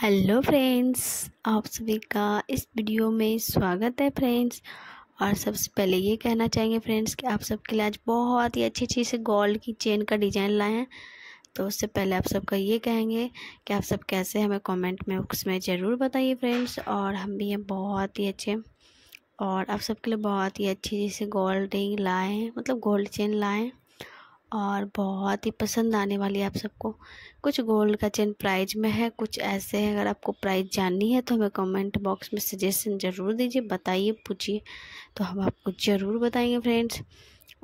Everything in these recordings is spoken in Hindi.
हेलो फ्रेंड्स आप सभी का इस वीडियो में स्वागत है फ्रेंड्स और सबसे पहले ये कहना चाहेंगे फ्रेंड्स कि आप सबके लिए आज बहुत ही अच्छी अच्छी से गोल्ड की चेन का डिज़ाइन लाए हैं तो उससे पहले आप सबका ये कहेंगे कि आप सब कैसे हमें कमेंट में उसमें ज़रूर बताइए फ्रेंड्स और हम भी हैं बहुत ही अच्छे और आप सबके लिए बहुत ही अच्छी जैसे गोल्ड रिंग लाए हैं मतलब गोल्ड चेन लाएँ और बहुत ही पसंद आने वाली है आप सबको कुछ गोल्ड का चेन प्राइज में है कुछ ऐसे हैं अगर आपको प्राइज़ जाननी है तो हमें कमेंट बॉक्स में सजेशन ज़रूर दीजिए बताइए पूछिए तो हम आपको ज़रूर बताएंगे फ्रेंड्स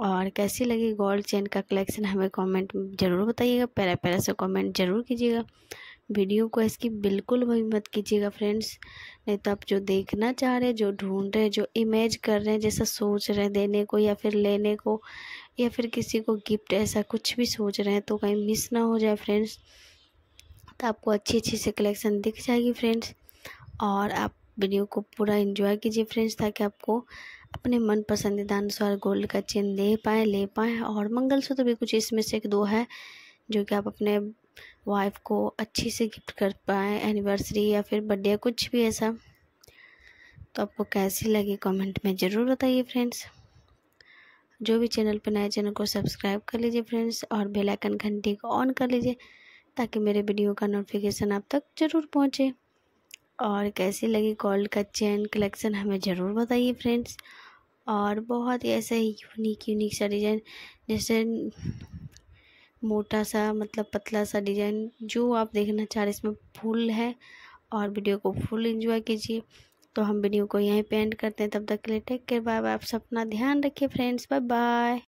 और कैसी लगी गोल्ड चेन का कलेक्शन हमें कमेंट ज़रूर बताइएगा पैरा पैरा से कमेंट ज़रूर कीजिएगा वीडियो को इसकी बिल्कुल भी मत कीजिएगा फ्रेंड्स नहीं तो आप जो देखना चाह रहे हैं जो ढूंढ रहे हैं जो इमेज कर रहे हैं जैसा सोच रहे हैं देने को या फिर लेने को या फिर किसी को गिफ्ट ऐसा कुछ भी सोच रहे हैं तो कहीं मिस ना हो जाए फ्रेंड्स तो आपको अच्छी अच्छी से कलेक्शन दिख जाएगी फ्रेंड्स और आप वीडियो को पूरा इन्जॉय कीजिए फ्रेंड्स ताकि आपको अपने मन पसंदीदा अनुसार गोल्ड का चेन ले पाएँ ले पाएँ और मंगलसूत्र भी कुछ इसमें से एक दो है जो कि आप अपने वाइफ को अच्छी से गिफ्ट कर पाएँ एनिवर्सरी या फिर बर्थडे कुछ भी ऐसा तो आपको कैसी लगी कमेंट में ज़रूर बताइए फ्रेंड्स जो भी चैनल पर नए चैनल को सब्सक्राइब कर लीजिए फ्रेंड्स और बेल आइकन घंटी को ऑन कर लीजिए ताकि मेरे वीडियो का नोटिफिकेशन आप तक ज़रूर पहुँचे और कैसी लगी गोल्ड का चैन कलेक्शन हमें ज़रूर बताइए फ्रेंड्स और बहुत ही ऐसे यूनिक यूनिक सा डिज़ाइन जैसे मोटा सा मतलब पतला सा डिज़ाइन जो आप देखना चाह रहे इसमें फुल है और वीडियो को फुल एंजॉय कीजिए तो हम वीडियो को यहीं पे एंड करते हैं तब तक के लिए टेक केयर बाय बाय आप सपना ध्यान रखिए फ्रेंड्स बाय बाय